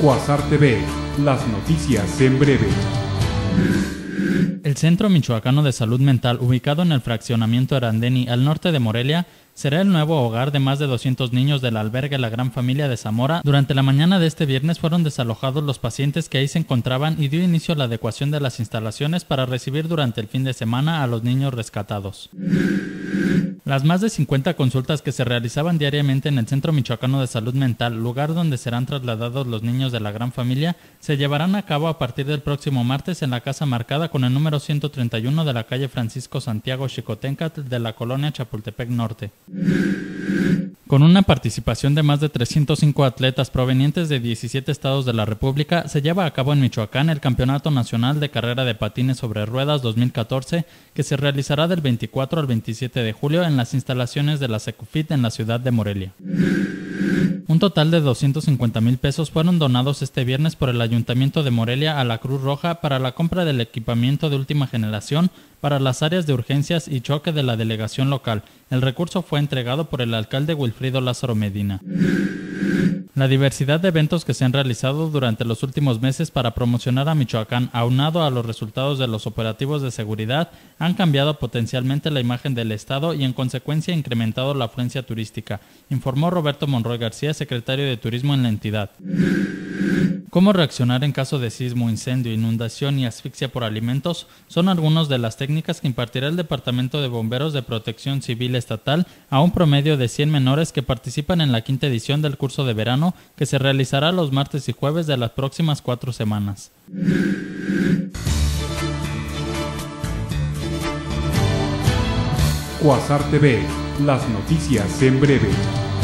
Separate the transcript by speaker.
Speaker 1: Cuasar TV, las noticias en breve. El Centro Michoacano de Salud Mental, ubicado en el fraccionamiento Arandeni al norte de Morelia, será el nuevo hogar de más de 200 niños del albergue La Gran Familia de Zamora. Durante la mañana de este viernes fueron desalojados los pacientes que ahí se encontraban y dio inicio a la adecuación de las instalaciones para recibir durante el fin de semana a los niños rescatados. Las más de 50 consultas que se realizaban diariamente en el Centro Michoacano de Salud Mental, lugar donde serán trasladados los niños de la gran familia, se llevarán a cabo a partir del próximo martes en la casa marcada con el número 131 de la calle Francisco Santiago Chicotencat de la colonia Chapultepec Norte. Con una participación de más de 305 atletas provenientes de 17 estados de la República, se lleva a cabo en Michoacán el Campeonato Nacional de Carrera de Patines sobre Ruedas 2014, que se realizará del 24 al 27 de julio en las instalaciones de la Secufit en la ciudad de Morelia. Un total de 250 mil pesos fueron donados este viernes por el Ayuntamiento de Morelia a la Cruz Roja para la compra del equipamiento de última generación para las áreas de urgencias y choque de la delegación local. El recurso fue entregado por el alcalde Wilfrido Lázaro Medina. La diversidad de eventos que se han realizado durante los últimos meses para promocionar a Michoacán, aunado a los resultados de los operativos de seguridad, han cambiado potencialmente la imagen del Estado y en consecuencia incrementado la afluencia turística, informó Roberto Monroy García, secretario de Turismo en la entidad. ¿Cómo reaccionar en caso de sismo, incendio, inundación y asfixia por alimentos? Son algunas de las técnicas que impartirá el Departamento de Bomberos de Protección Civil Estatal a un promedio de 100 menores que participan en la quinta edición del curso de verano que se realizará los martes y jueves de las próximas cuatro semanas. las noticias en breve.